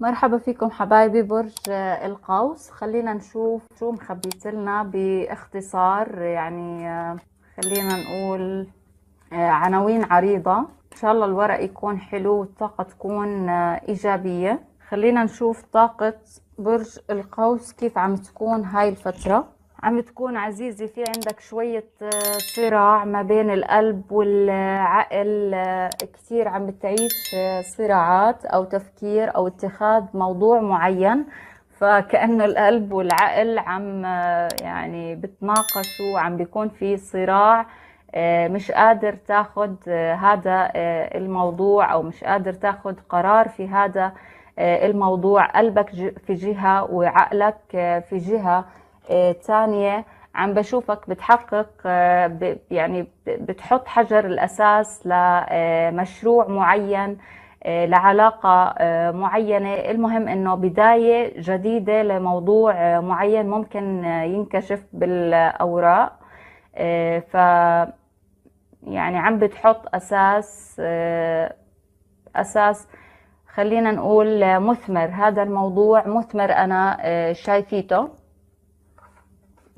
مرحبا فيكم حبايبي برج القوس خلينا نشوف شو مخبيت لنا باختصار يعني خلينا نقول عناوين عريضة إن شاء الله الورق يكون حلو والطاقة تكون إيجابية خلينا نشوف طاقة برج القوس كيف عم تكون هاي الفترة عم تكون عزيزي في عندك شوية آه، صراع ما بين القلب والعقل آه، كثير عم بتعيش آه، صراعات أو تفكير أو اتخاذ موضوع معين فكأنه القلب والعقل عم يعني بتناقشوا عم بيكون في صراع مش قادر تاخد هذا الموضوع أو مش قادر تاخد قرار في هذا الموضوع قلبك في جهة وعقلك في جهة آه، ثانية عم بشوفك بتحقق آه، يعني بتحط حجر الأساس لمشروع آه، معين لعلاقة معينة المهم أنه بداية جديدة لموضوع معين ممكن ينكشف بالأوراق ف يعني عم بتحط أساس أساس خلينا نقول مثمر هذا الموضوع مثمر أنا شايفيته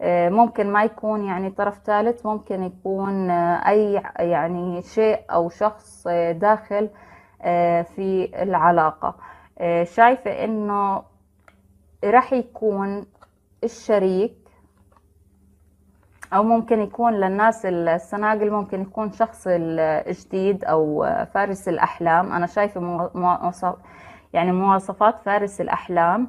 آه، ممكن ما يكون يعني طرف ثالث ممكن يكون آه، أي يعني شيء أو شخص آه، داخل في العلاقة شايفة إنه راح يكون الشريك أو ممكن يكون للناس السناقل ممكن يكون شخص الجديد أو فارس الأحلام أنا شايفة يعني مواصفات فارس الأحلام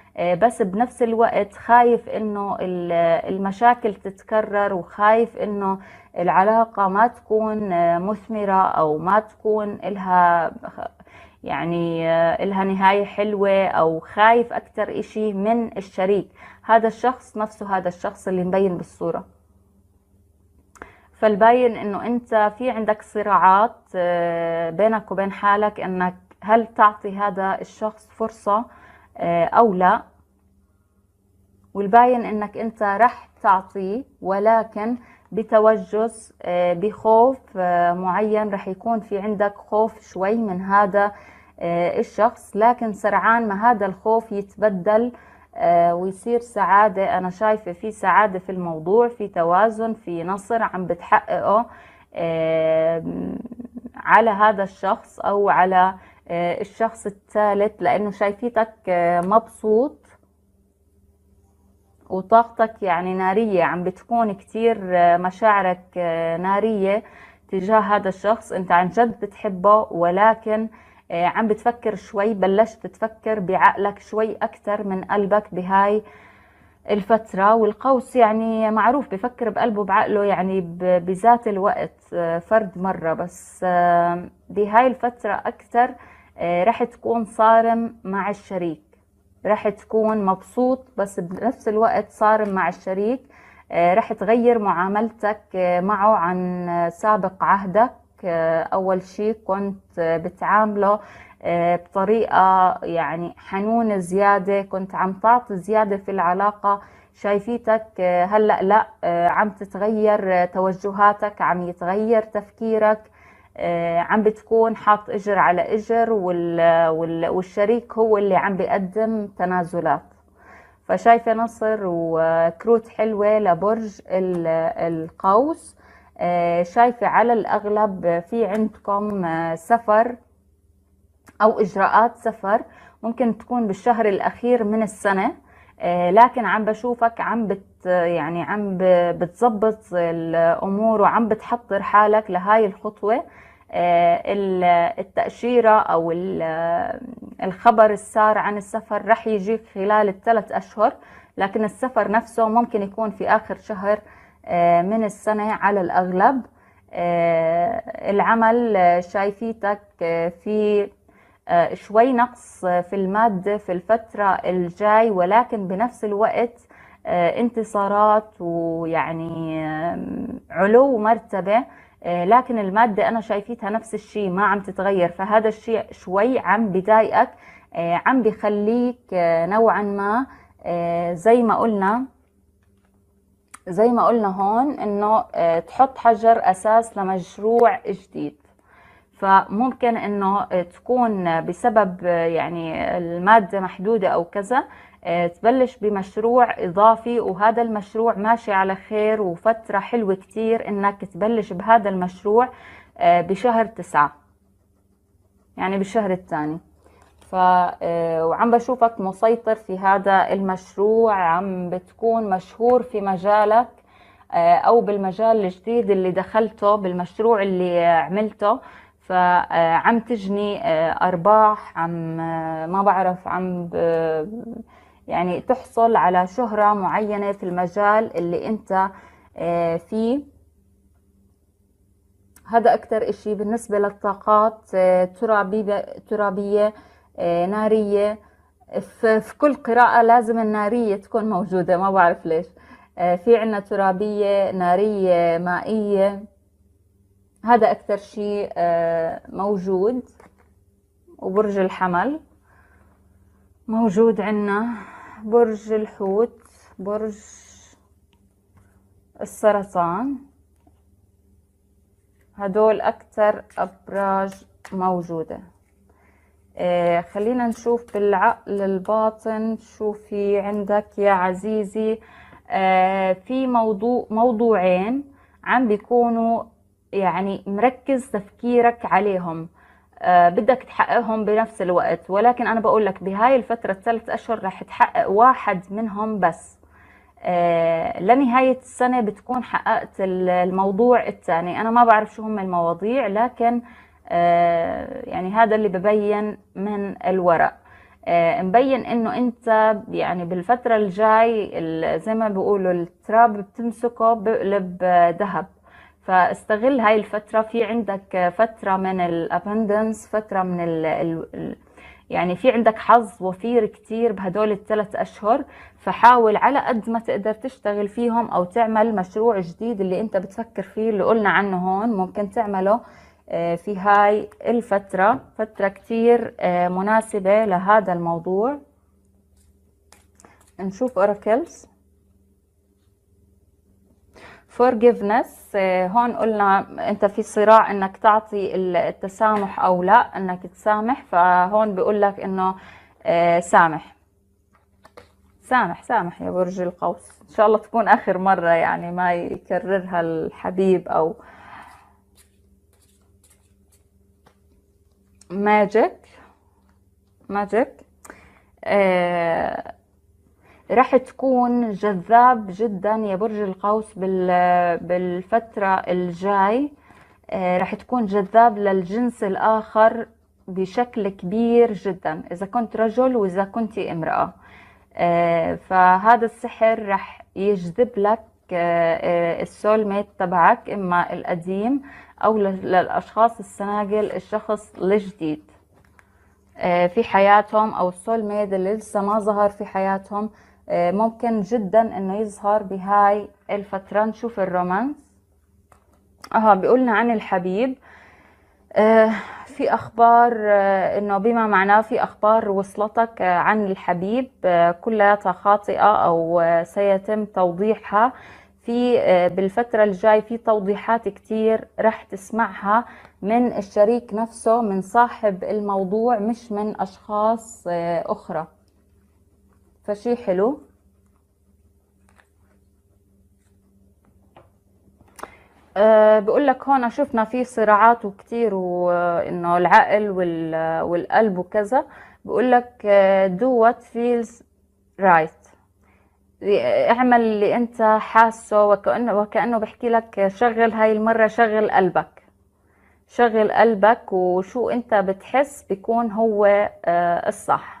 آه، بس بنفس الوقت خايف انه المشاكل تتكرر وخايف انه العلاقة ما تكون آه، مثمرة او ما تكون لها يعني آه، لها نهاية حلوة او خايف اكتر اشي من الشريك هذا الشخص نفسه هذا الشخص اللي مبين بالصورة فالباين انه انت في عندك صراعات بينك وبين حالك انك هل تعطي هذا الشخص فرصه آه، أو لا والباين انك انت رح تعطيه ولكن بتوجس آه، بخوف آه، معين رح يكون في عندك خوف شوي من هذا الشخص لكن سرعان ما هذا الخوف يتبدل ويصير سعادة أنا شايفة في سعادة في الموضوع في توازن في نصر عم بتحققه على هذا الشخص أو على آه، الشخص الثالث لانه شايفيتك آه، مبسوط وطاقتك يعني نارية عم بتكون كتير آه، مشاعرك نارية تجاه هذا الشخص انت عن جد بتحبه ولكن عم بتفكر شوي بلشت تفكر بعقلك شوي أكثر من قلبك بهاي الفترة والقوس يعني معروف بفكر بقلبه بعقله يعني بذات الوقت فرد مرة بس بهاي الفترة أكثر آه، راح تكون صارم مع الشريك راح تكون مبسوط بس بنفس الوقت صارم مع الشريك آه، راح تغير معاملتك آه، معه عن سابق عهدك أول شيء كنت بتعامله بطريقة يعني حنون زيادة كنت عم تعطي زيادة في العلاقة شايفيتك هلأ لا عم تتغير توجهاتك عم يتغير تفكيرك آه، عم بتكون حاط اجر على اجر والشريك هو اللي عم بيقدم تنازلات فشايفة نصر وكروت حلوة لبرج القوس آه، شايفة على الأغلب في عندكم آه، سفر أو إجراءات سفر ممكن تكون بالشهر الأخير من السنة لكن عم بشوفك عم بت يعني عم بتظبط الامور وعم بتحضر حالك لهاي الخطوه آه، التأشيرة أو الخبر السار عن السفر رح يجيك خلال الثلاث أشهر لكن السفر نفسه ممكن يكون في آخر شهر آه، من السنة على الأغلب آه، العمل شايفيتك في شوي نقص في المادة في الفترة الجاي ولكن بنفس الوقت آه، انتصارات ويعني علو مرتبة آه، لكن المادة أنا شايفيتها نفس الشيء ما عم تتغير فهذا الشيء شوي عم بضايقك آه، عم بخليك نوعا ما زي ما قلنا زي ما قلنا هون انه تحط حجر اساس لمشروع جديد فممكن انه تكون بسبب يعني الماده محدوده او كذا آه، تبلش بمشروع اضافي وهذا المشروع ماشي على خير وفتره حلوه كتير انك تبلش بهذا المشروع آه، بشهر تسعة يعني بالشهر الثاني ف آه، وعم بشوفك مسيطر في هذا المشروع عم بتكون مشهور في مجالك او بالمجال الجديد اللي دخلته بالمشروع اللي عملته فعم تجني آه، ارباح عم آه، ما بعرف عم يعني تحصل على شهرة معينة في المجال اللي انت آه، فيه هذا اكثر اشي بالنسبة للطاقات ترابية, ترابية نارية في كل قراءة لازم النارية تكون موجودة ما بعرف ليش في عنا ترابية نارية مائية هذا أكثر شيء آه، موجود وبرج الحمل موجود عنا برج الحوت برج السرطان هدول أكثر أبراج موجودة آه خلينا نشوف بالعقل الباطن شو في عندك يا عزيزي آه في موضوع موضوعين عم بيكونوا يعني مركز تفكيرك عليهم آه، بدك تحققهم بنفس الوقت ولكن أنا بقول لك بهاي الفترة الثلاث أشهر رح تحقق واحد منهم بس آه، لنهاية السنة بتكون حققت الموضوع الثاني أنا ما بعرف شو هم المواضيع لكن آه، يعني هذا اللي ببين من الورق مبين انه انت يعني بالفترة الجاي زي ما بيقولوا التراب بتمسكه بقلب ذهب فاستغل هاي الفترة في عندك فترة من الابندنس فترة من ال ال يعني في عندك حظ وفير كتير بهدول الثلاث أشهر فحاول على قد ما تقدر تشتغل فيهم أو تعمل مشروع جديد اللي أنت بتفكر فيه اللي قلنا عنه هون ممكن تعمله آه، في هاي الفترة فترة كتير آه، مناسبة لهذا الموضوع نشوف أوراكلز forgiveness آه، هون قلنا انت في صراع انك تعطي التسامح او لا انك تسامح فهون بقول لك انه آه، سامح سامح سامح يا برج القوس ان شاء الله تكون اخر مرة يعني ما يكررها الحبيب او ماجيك ماجيك آه راح تكون جذاب جدا يا برج القوس بالفترة الجاي آه، راح تكون جذاب للجنس الآخر بشكل كبير جدا إذا كنت رجل وإذا كنت امرأة آه، فهذا السحر راح يجذب لك آه، السول ميت تبعك إما القديم أو للأشخاص السناجل الشخص الجديد في حياتهم أو السول ميت اللي لسه ما ظهر في حياتهم آه، ممكن جدا انه يظهر بهاي الفترة نشوف الرومانس اها بيقولنا عن الحبيب آه، في اخبار آه، انه بما معناه في اخبار وصلتك عن الحبيب كلها خاطئة او سيتم توضيحها في بالفترة الجاي في توضيحات كتير رح تسمعها من الشريك نفسه من صاحب الموضوع مش من أشخاص أخرى فشي حلو أه بقول لك هون شفنا في صراعات وكتير وانه آه، العقل وال آه، والقلب وكذا بقول لك دو وات فيلز رايت اعمل اللي انت حاسه وكأنه, وكأنه بحكي لك شغل هاي المرة شغل قلبك شغل قلبك وشو انت بتحس بيكون هو آه، الصح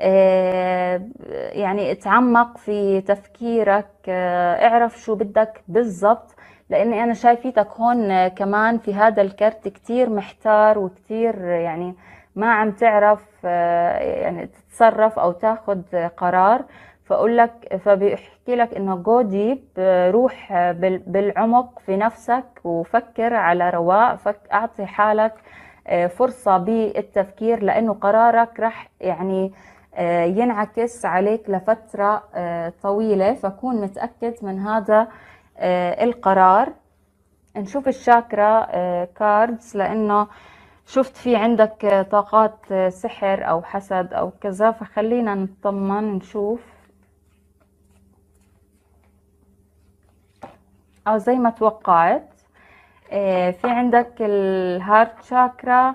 آه، يعني اتعمق في تفكيرك آه، اعرف شو بدك بالضبط لاني انا شايفيتك هون كمان في هذا الكرت كتير محتار وكتير يعني ما عم تعرف آه، يعني تتصرف او تاخذ قرار فاقول لك فبيحكي لك انه جو ديب روح بالعمق في نفسك وفكر على رواق فك اعطي حالك فرصه بالتفكير لانه قرارك رح يعني آه، ينعكس عليك لفترة آه، طويلة فكون متأكد من هذا آه، القرار نشوف الشاكرا كاردز لأنه شفت في عندك طاقات سحر أو حسد أو كذا فخلينا نطمن نشوف أو زي ما توقعت في عندك الهارت شاكرا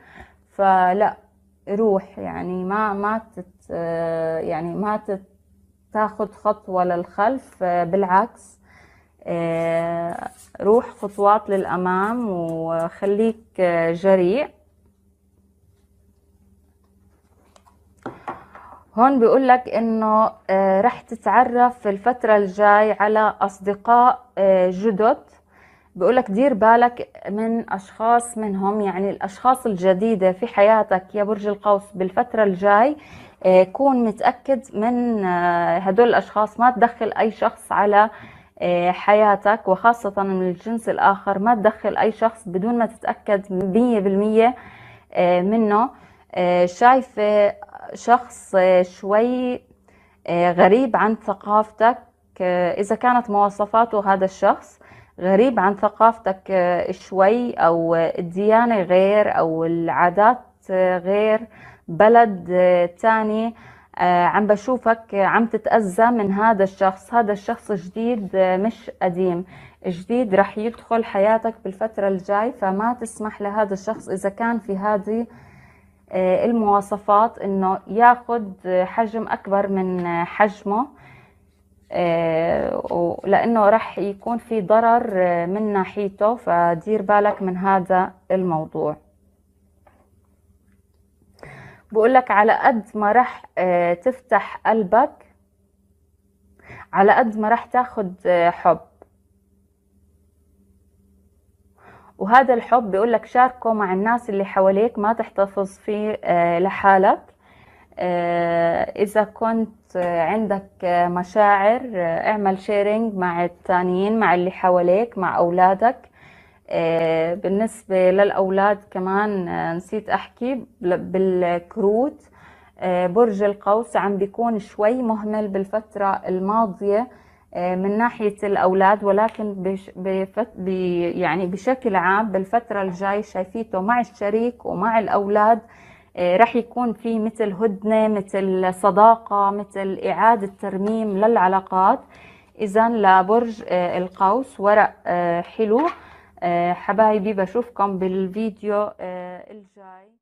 فلا روح يعني ما ما تت يعني ما تت تاخذ خطوة للخلف بالعكس روح خطوات للأمام وخليك جريء هون بيقول لك انه رح تتعرف في الفترة الجاي على اصدقاء جدد بقولك دير بالك من أشخاص منهم يعني الأشخاص الجديدة في حياتك يا برج القوس بالفترة الجاي آه، كون متأكد من آه، هدول الأشخاص ما تدخل أي شخص على آه، حياتك وخاصة من الجنس الآخر ما تدخل أي شخص بدون ما تتأكد مية بالمية منه شايفة شخص شوي غريب عن ثقافتك إذا كانت مواصفاته هذا الشخص غريب عن ثقافتك آه، شوي او آه، الديانه غير او العادات آه، غير بلد تاني عم بشوفك عم تتأذى من هذا الشخص هذا الشخص جديد مش قديم جديد رح يدخل حياتك بالفترة الجاي فما تسمح لهذا الشخص إذا كان في هذه المواصفات إنه ياخد حجم أكبر من حجمه آه، لانه رح يكون في ضرر آه، من ناحيته فدير بالك من هذا الموضوع بقول لك على قد ما رح آه، تفتح قلبك على قد ما رح تاخد حب وهذا الحب بيقول لك شاركه مع الناس اللي حواليك ما تحتفظ فيه لحالك آه، إذا كنت عندك مشاعر آه، اعمل شيرنج مع التانيين مع اللي حواليك مع أولادك آه، بالنسبة للأولاد كمان نسيت أحكي بالكروت برج القوس عم بيكون شوي مهمل بالفترة الماضية من ناحية الأولاد ولكن بش بفت يعني بشكل عام بالفترة الجاي شايفيته مع الشريك ومع الأولاد آه، رح يكون في مثل هدنة مثل صداقة مثل إعادة ترميم للعلاقات إذا لبرج آه، القوس ورق آه، حلو حبايبي بشوفكم بالفيديو الجاي